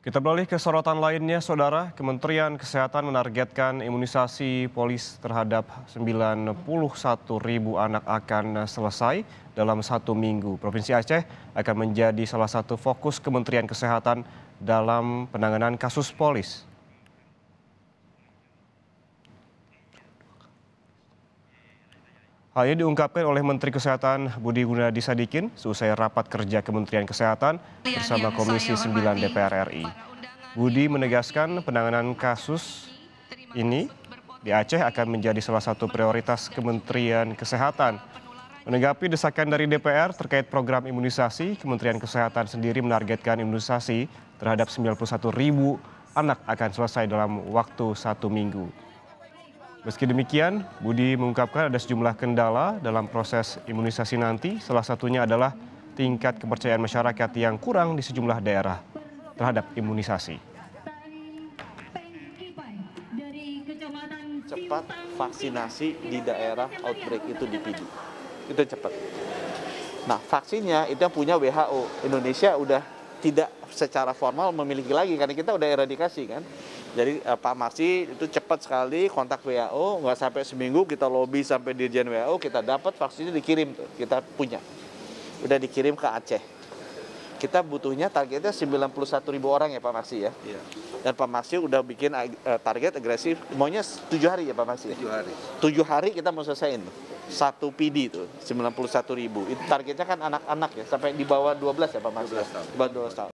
Kita beralih ke sorotan lainnya, Saudara. Kementerian Kesehatan menargetkan imunisasi polis terhadap 91 ribu anak akan selesai dalam satu minggu. Provinsi Aceh akan menjadi salah satu fokus Kementerian Kesehatan dalam penanganan kasus polis. Hal ini diungkapkan oleh Menteri Kesehatan Budi Gunadi Sadikin seusai rapat kerja Kementerian Kesehatan bersama Komisi 9 DPR RI. Budi menegaskan penanganan kasus ini di Aceh akan menjadi salah satu prioritas Kementerian Kesehatan. Menanggapi desakan dari DPR terkait program imunisasi, Kementerian Kesehatan sendiri menargetkan imunisasi terhadap 91 ribu anak akan selesai dalam waktu satu minggu. Meski demikian, Budi mengungkapkan ada sejumlah kendala dalam proses imunisasi nanti, salah satunya adalah tingkat kepercayaan masyarakat yang kurang di sejumlah daerah terhadap imunisasi. Cepat vaksinasi di daerah outbreak itu dipilih. Itu cepat. Nah, vaksinnya itu yang punya WHO. Indonesia udah tidak secara formal memiliki lagi karena kita udah eradikasi kan. Jadi eh, Pak Maksi itu cepat sekali kontak WHO, nggak sampai seminggu kita lobby sampai Dirjen WHO, kita dapat vaksinnya dikirim tuh, kita punya. Udah dikirim ke Aceh. Kita butuhnya targetnya 91 ribu orang ya Pak Maksi ya. Iya. Dan Pak Maksi udah bikin ag- eh, target agresif, maunya 7 hari ya Pak Maksi? 7 hari. 7 hari kita mau selesaiin satu PD itu 91 ribu. Itu targetnya kan anak-anak ya, sampai di bawah 12 ya Pak Maksi? 12 tahun. 12 tahun.